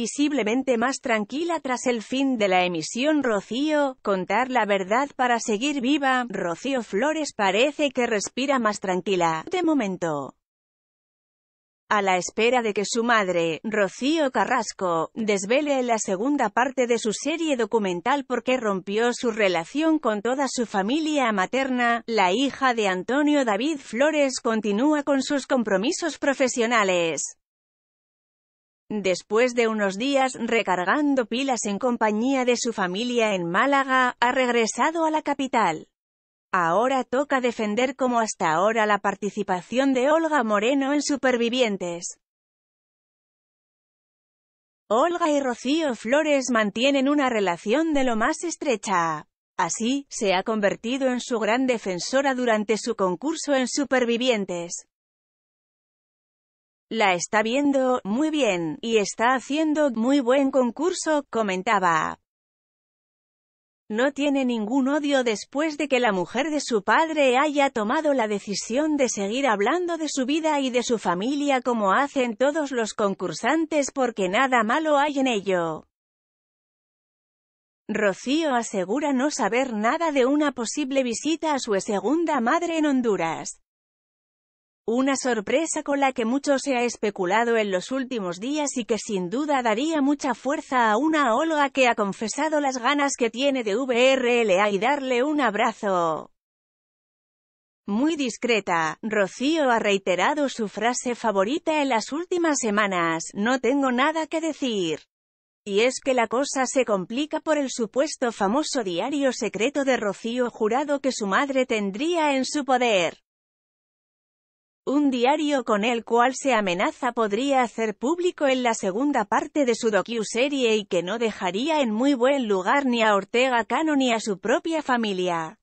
visiblemente más tranquila tras el fin de la emisión Rocío, contar la verdad para seguir viva, Rocío Flores parece que respira más tranquila, de momento a la espera de que su madre, Rocío Carrasco, desvele la segunda parte de su serie documental porque rompió su relación con toda su familia materna, la hija de Antonio David Flores continúa con sus compromisos profesionales. Después de unos días recargando pilas en compañía de su familia en Málaga, ha regresado a la capital. Ahora toca defender como hasta ahora la participación de Olga Moreno en Supervivientes. Olga y Rocío Flores mantienen una relación de lo más estrecha. Así, se ha convertido en su gran defensora durante su concurso en Supervivientes. La está viendo muy bien, y está haciendo muy buen concurso, comentaba. No tiene ningún odio después de que la mujer de su padre haya tomado la decisión de seguir hablando de su vida y de su familia como hacen todos los concursantes porque nada malo hay en ello. Rocío asegura no saber nada de una posible visita a su segunda madre en Honduras. Una sorpresa con la que mucho se ha especulado en los últimos días y que sin duda daría mucha fuerza a una Olga que ha confesado las ganas que tiene de VRLA y darle un abrazo. Muy discreta, Rocío ha reiterado su frase favorita en las últimas semanas, no tengo nada que decir. Y es que la cosa se complica por el supuesto famoso diario secreto de Rocío Jurado que su madre tendría en su poder un diario con el cual se amenaza podría hacer público en la segunda parte de su docu-serie y que no dejaría en muy buen lugar ni a Ortega Cano ni a su propia familia.